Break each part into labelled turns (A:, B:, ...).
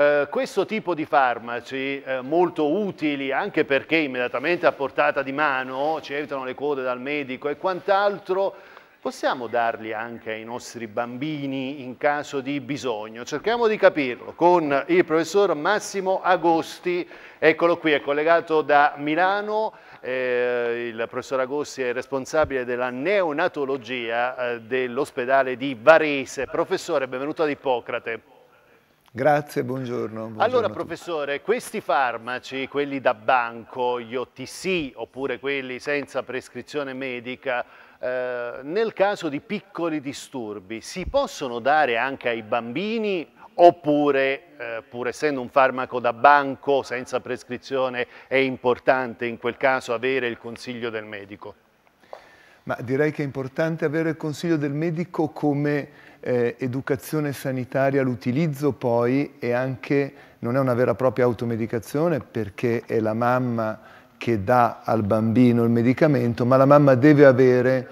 A: Eh, questo tipo di farmaci eh, molto utili anche perché immediatamente a portata di mano ci evitano le code dal medico e quant'altro, possiamo darli anche ai nostri bambini in caso di bisogno? Cerchiamo di capirlo con il professor Massimo Agosti, eccolo qui, è collegato da Milano, eh, il professor Agosti è responsabile della neonatologia eh, dell'ospedale di Varese. Professore, benvenuto ad Ippocrate.
B: Grazie, buongiorno. buongiorno allora
A: professore, questi farmaci, quelli da banco, gli OTC oppure quelli senza prescrizione medica, eh, nel caso di piccoli disturbi si possono dare anche ai bambini oppure, eh, pur essendo un farmaco da banco senza prescrizione, è importante in quel caso avere il consiglio del medico?
B: Ma direi che è importante avere il consiglio del medico come eh, educazione sanitaria, l'utilizzo poi è anche, non è una vera e propria automedicazione perché è la mamma che dà al bambino il medicamento, ma la mamma deve avere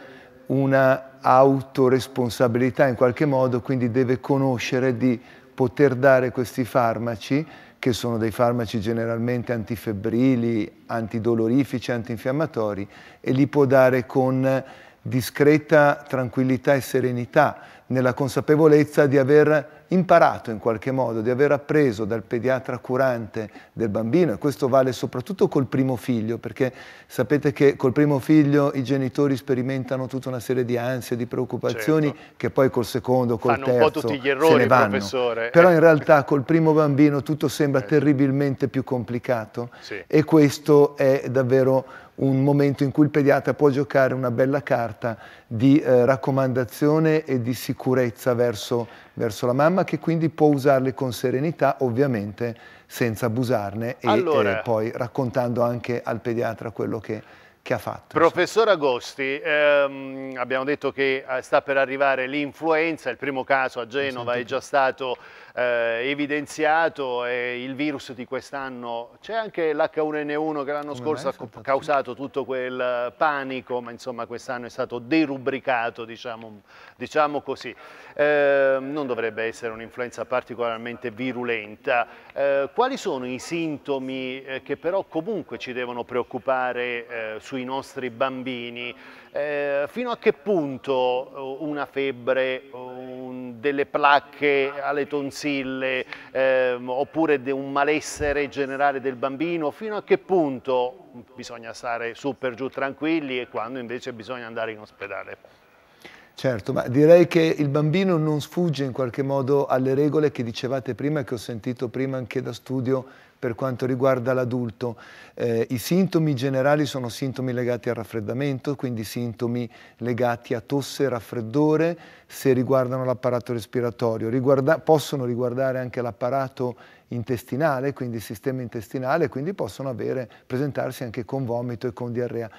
B: una autoresponsabilità in qualche modo, quindi deve conoscere di poter dare questi farmaci, che sono dei farmaci generalmente antifebrili, antidolorifici, antinfiammatori, e li può dare con discreta tranquillità e serenità nella consapevolezza di aver imparato in qualche modo, di aver appreso dal pediatra curante del bambino, e questo vale soprattutto col primo figlio, perché sapete che col primo figlio i genitori sperimentano tutta una serie di ansie, di preoccupazioni, certo. che poi col secondo, col Fanno terzo, un po' tutti gli errori, professore. Però in eh. realtà col primo bambino tutto sembra eh. terribilmente più complicato sì. e questo è davvero un momento in cui il pediatra può giocare una bella carta di eh, raccomandazione e di sicurezza sicurezza verso, verso, la mamma che quindi può usarle con serenità, ovviamente senza abusarne e, allora... e poi raccontando anche al pediatra quello che che ha fatto.
A: Professor Agosti, ehm, abbiamo detto che eh, sta per arrivare l'influenza, il primo caso a Genova è già stato eh, evidenziato e il virus di quest'anno, c'è anche l'H1N1 che l'anno scorso ha causato tutto quel panico, ma insomma quest'anno è stato derubricato, diciamo, diciamo così. Eh, non dovrebbe essere un'influenza particolarmente virulenta. Eh, quali sono i sintomi eh, che però comunque ci devono preoccupare eh, sui sui nostri bambini, eh, fino a che punto eh, una febbre, un, delle placche alle tonsille eh, oppure de un malessere generale del bambino, fino a che punto bisogna stare su per giù tranquilli e quando invece bisogna andare in ospedale?
B: Certo, ma direi che il bambino non sfugge in qualche modo alle regole che dicevate prima e che ho sentito prima anche da studio per quanto riguarda l'adulto. Eh, I sintomi generali sono sintomi legati al raffreddamento, quindi sintomi legati a tosse, e raffreddore, se riguardano l'apparato respiratorio. Riguarda possono riguardare anche l'apparato intestinale, quindi sistema intestinale, quindi possono avere, presentarsi anche con vomito e con diarrea.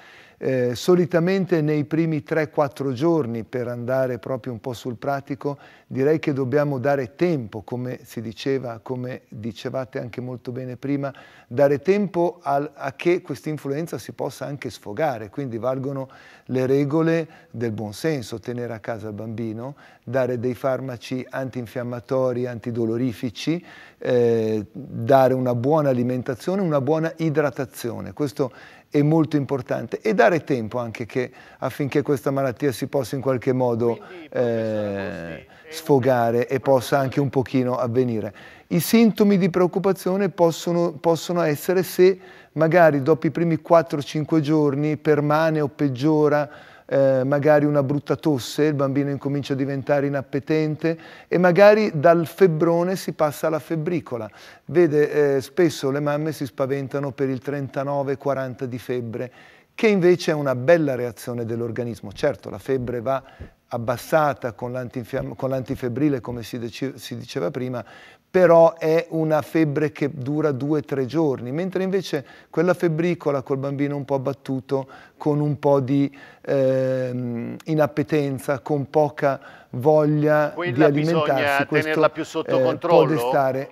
B: Eh, solitamente nei primi 3-4 giorni, per andare proprio un po' sul pratico, direi che dobbiamo dare tempo, come si diceva, come dicevate anche molto bene prima, dare tempo al, a che questa influenza si possa anche sfogare, quindi valgono le regole del buonsenso, tenere a casa il bambino, dare dei farmaci antinfiammatori, antidolorifici, eh, eh, dare una buona alimentazione, una buona idratazione, questo è molto importante e dare tempo anche che, affinché questa malattia si possa in qualche modo eh, sfogare e possa anche un pochino avvenire. I sintomi di preoccupazione possono, possono essere se magari dopo i primi 4-5 giorni permane o peggiora eh, magari una brutta tosse, il bambino incomincia a diventare inappetente e magari dal febbrone si passa alla febbricola. Vede, eh, spesso le mamme si spaventano per il 39-40 di febbre, che invece è una bella reazione dell'organismo. Certo, la febbre va abbassata con, l'antifebrile come si, si, diceva prima, però è una febbre che dura due o tre giorni, mentre invece quella febbricola col bambino un po' abbattuto, con un po' di eh, inappetenza, con poca voglia quella di alimentarsi, questo più sotto eh, controllo. può destare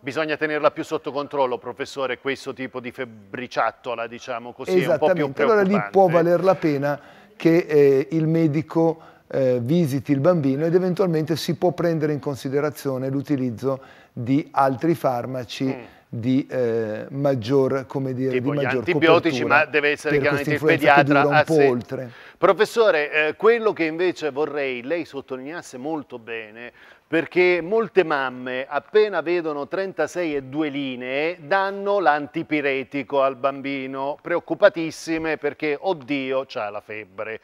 A: bisogna tenerla più sotto controllo, professore, questo tipo di febbriciattola, diciamo così, è un po' più preoccupante. Allora lì
B: può valer la pena che eh, il medico eh, visiti il bambino ed eventualmente si può prendere in considerazione l'utilizzo di altri farmaci mm. di eh, maggior come dire tipo di maggior antibiotici ma deve essere chiaramente il pediatra un ah, po' se... oltre
A: professore eh, quello che invece vorrei lei sottolineasse molto bene perché molte mamme appena vedono 36 e due linee danno l'antipiretico al bambino preoccupatissime perché oddio c'ha la febbre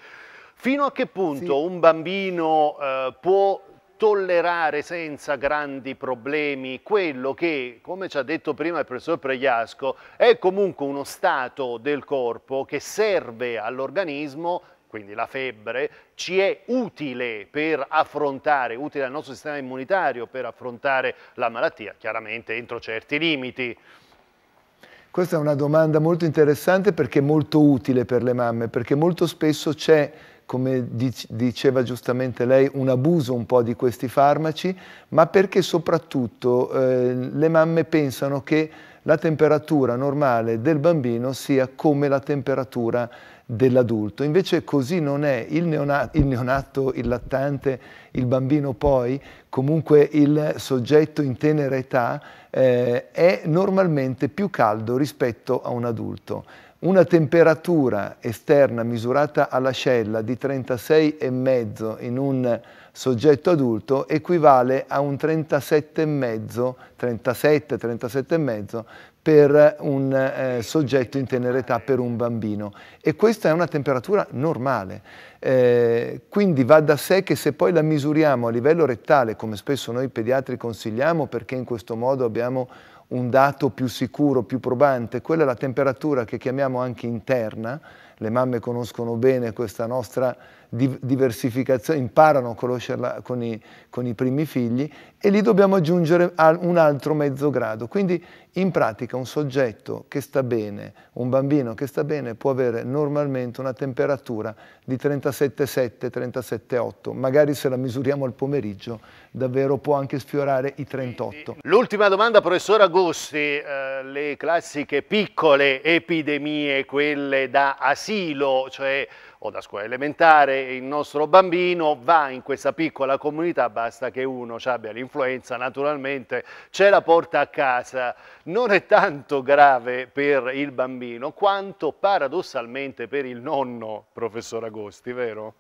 A: Fino a che punto sì. un bambino eh, può tollerare senza grandi problemi quello che, come ci ha detto prima il professor Pregliasco, è comunque uno stato del corpo che serve all'organismo quindi la febbre, ci è utile per affrontare, utile al nostro sistema immunitario per affrontare la malattia, chiaramente entro certi limiti.
B: Questa è una domanda molto interessante perché è molto utile per le mamme, perché molto spesso c'è come diceva giustamente lei, un abuso un po' di questi farmaci, ma perché soprattutto eh, le mamme pensano che la temperatura normale del bambino sia come la temperatura dell'adulto. Invece così non è. Il neonato, il, neonato, il lattante, il bambino poi, comunque il soggetto in tenera età, eh, è normalmente più caldo rispetto a un adulto una temperatura esterna misurata all'ascella di 36,5 in un soggetto adulto equivale a un 37,5, 37,5 per un eh, soggetto in tenera età per un bambino e questa è una temperatura normale eh, quindi va da sé che se poi la misuriamo a livello rettale come spesso noi pediatri consigliamo perché in questo modo abbiamo un dato più sicuro, più probante, quella è la temperatura che chiamiamo anche interna, le mamme conoscono bene questa nostra diversificazione, imparano a conoscerla con i, con i primi figli e lì dobbiamo aggiungere un altro mezzo grado. Quindi in pratica un soggetto che sta bene, un bambino che sta bene può avere normalmente una temperatura di 37,7, 37,8, magari se la misuriamo al pomeriggio davvero può anche sfiorare i 38.
A: L'ultima domanda professor Agosti, eh, le classiche piccole epidemie, quelle da asilo, cioè o da scuola elementare, il nostro bambino va in questa piccola comunità, basta che uno abbia l'influenza, naturalmente ce la porta a casa. Non è tanto grave per il bambino quanto paradossalmente per il nonno, professor Agosti, vero?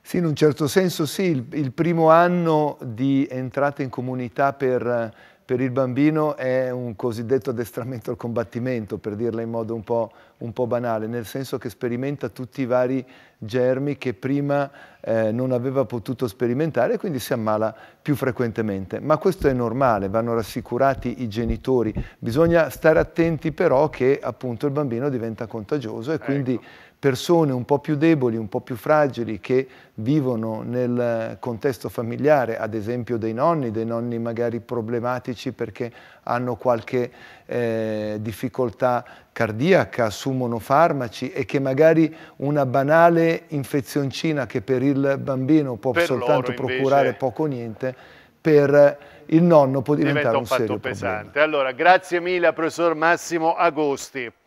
B: Sì, in un certo senso sì, il, il primo anno di entrata in comunità per per il bambino è un cosiddetto addestramento al combattimento, per dirla in modo un po', un po', banale, nel senso che sperimenta tutti i vari germi che prima eh, non aveva potuto sperimentare e quindi si ammala più frequentemente. Ma questo è normale, vanno rassicurati i genitori. Bisogna stare attenti però che appunto il bambino diventa contagioso e quindi ecco. persone un po' più deboli, un po' più fragili che vivono nel contesto familiare, ad esempio dei nonni, dei nonni magari problematici perché hanno qualche eh, difficoltà cardiaca, assumono farmaci e che magari una banale infezioncina che per il bambino può per soltanto procurare poco o niente, per il nonno può diventare un, un fatto
A: pesante. Problema. Allora, grazie mille professor Massimo Agosti.